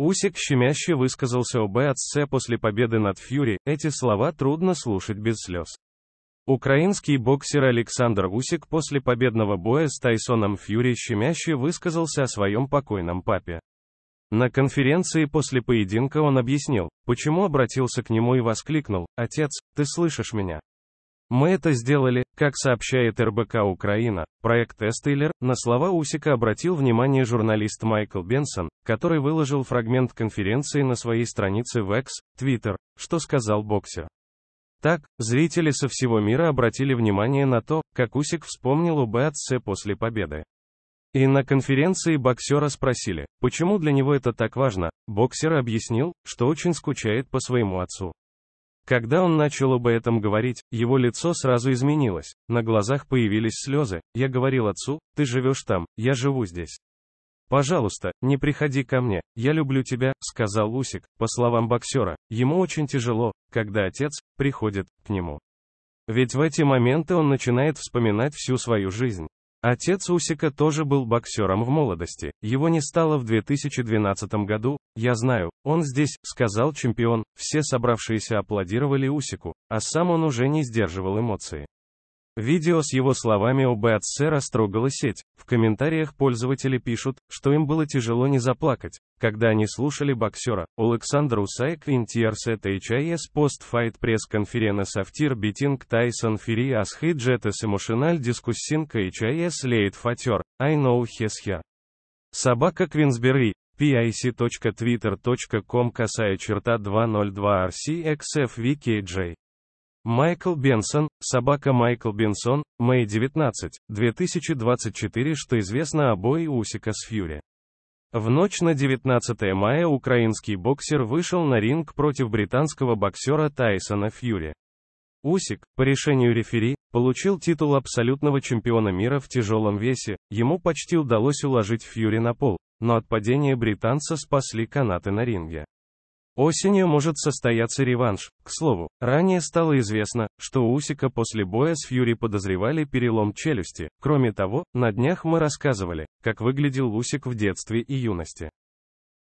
Усик щемяще высказался об отце после победы над Фьюри, эти слова трудно слушать без слез. Украинский боксер Александр Усик после победного боя с Тайсоном Фьюри щемяще высказался о своем покойном папе. На конференции после поединка он объяснил, почему обратился к нему и воскликнул, «Отец, ты слышишь меня?» Мы это сделали, как сообщает РБК Украина. Проект Эстейлер на слова Усика обратил внимание журналист Майкл Бенсон, который выложил фрагмент конференции на своей странице в X, Twitter, что сказал боксер. Так, зрители со всего мира обратили внимание на то, как Усик вспомнил об отце после победы. И на конференции боксера спросили, почему для него это так важно. Боксер объяснил, что очень скучает по своему отцу. Когда он начал об этом говорить, его лицо сразу изменилось, на глазах появились слезы, я говорил отцу, ты живешь там, я живу здесь. «Пожалуйста, не приходи ко мне, я люблю тебя», — сказал Усик, по словам боксера. Ему очень тяжело, когда отец приходит к нему. Ведь в эти моменты он начинает вспоминать всю свою жизнь. Отец Усика тоже был боксером в молодости, его не стало в 2012 году, я знаю, он здесь, сказал чемпион, все собравшиеся аплодировали Усику, а сам он уже не сдерживал эмоции. Видео с его словами об Эдсе растрогала сеть. В комментариях пользователи пишут, что им было тяжело не заплакать, когда они слушали боксера. Александр Усайк Интиерс это HIS а постфайт пресс-конференс Афтир Битинг Тайсон Фири Асхиджетес Эмушиналь Дискуссинка HIS Лейт Фатер. I know he's here. Собака Квинсбери pic.twitter.com косая черта 202 rcxfvkj Майкл Бенсон, собака Майкл Бенсон, Мэй 19, 2024 Что известно о бое Усика с Фьюри? В ночь на 19 мая украинский боксер вышел на ринг против британского боксера Тайсона Фьюри. Усик, по решению рефери, получил титул абсолютного чемпиона мира в тяжелом весе, ему почти удалось уложить Фьюри на пол, но от падения британца спасли канаты на ринге. Осенью может состояться реванш. К слову, ранее стало известно, что Усика после боя с Фьюри подозревали перелом челюсти. Кроме того, на днях мы рассказывали, как выглядел Усик в детстве и юности.